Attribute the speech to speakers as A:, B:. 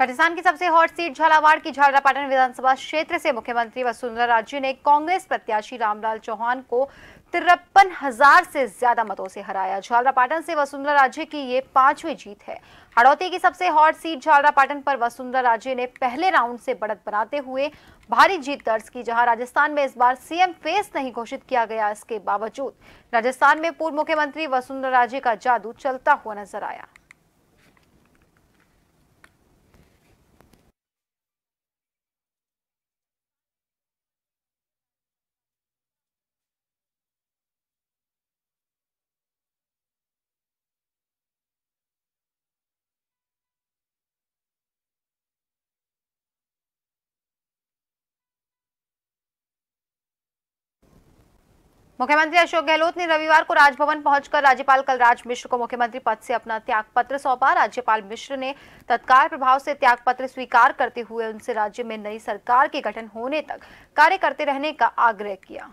A: राजस्थान की सबसे hot seat Jhalawar की झालरापाटन विधानसभा क्षेत्र से मुख्यमंत्री वसुंधरा राजे ने कांग्रेस प्रत्याशी रामलाल चौहान को तिरपन हजार से ज्यादा मतों से हराया झालरापाटन से वसुंधरा राजे की ये पांचवी जीत है हड़ौती की सबसे हॉट सीट झालरापाटन पर वसुंधरा राजे ने पहले राउंड से बढ़त बनाते हुए भारी जीत दर्ज की जहां राजस्थान में इस बार सीएम फेस नहीं घोषित किया गया इसके बावजूद राजस्थान में पूर्व मुख्यमंत्री वसुंधरा राजे का जादू चलता हुआ नजर आया मुख्यमंत्री अशोक गहलोत ने रविवार को राजभवन पहुंचकर राज्यपाल कलराज मिश्र को मुख्यमंत्री पद से अपना त्यागपत्र सौंपा राज्यपाल मिश्र ने तत्काल प्रभाव से त्यागपत्र स्वीकार करते हुए उनसे राज्य में नई सरकार के गठन होने तक कार्य करते रहने का आग्रह किया